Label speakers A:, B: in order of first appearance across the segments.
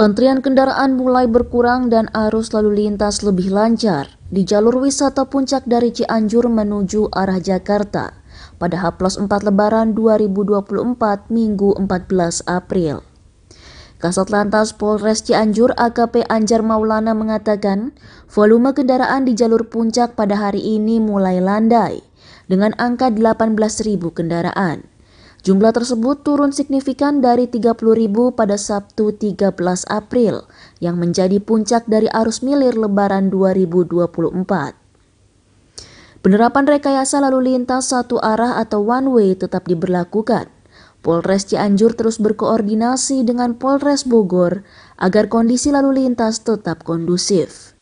A: Antrian kendaraan mulai berkurang dan arus lalu lintas lebih lancar di jalur wisata puncak dari Cianjur menuju arah Jakarta pada H plus 4 Lebaran 2024 Minggu 14 April. Kasat Lantas Polres Cianjur AKP Anjar Maulana mengatakan volume kendaraan di jalur puncak pada hari ini mulai landai dengan angka 18.000 kendaraan. Jumlah tersebut turun signifikan dari 30.000 pada Sabtu 13 April yang menjadi puncak dari arus milir lebaran 2024. Penerapan rekayasa lalu lintas satu arah atau one way tetap diberlakukan. Polres Cianjur terus berkoordinasi dengan Polres Bogor agar kondisi lalu lintas tetap kondusif.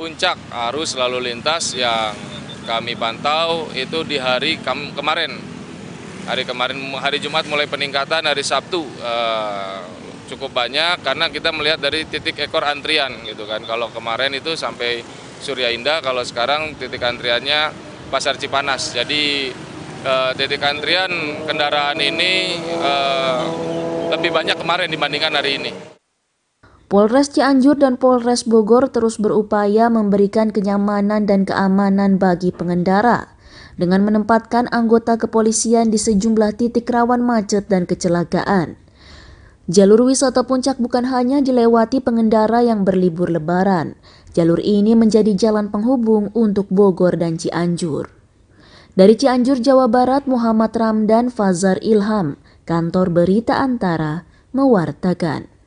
B: Puncak arus lalu lintas yang kami pantau itu di hari kemarin Hari kemarin hari Jumat mulai peningkatan, hari Sabtu uh, cukup banyak karena kita melihat dari titik ekor antrian gitu kan. Kalau kemarin itu sampai Surya Indah, kalau sekarang titik antriannya Pasar Cipanas. Jadi uh, titik antrian kendaraan ini uh, lebih banyak kemarin dibandingkan hari ini.
A: Polres Cianjur dan Polres Bogor terus berupaya memberikan kenyamanan dan keamanan bagi pengendara dengan menempatkan anggota kepolisian di sejumlah titik rawan macet dan kecelakaan. Jalur wisata puncak bukan hanya dilewati pengendara yang berlibur lebaran. Jalur ini menjadi jalan penghubung untuk Bogor dan Cianjur. Dari Cianjur, Jawa Barat, Muhammad Ramdan Fazar Ilham, kantor berita antara, mewartakan.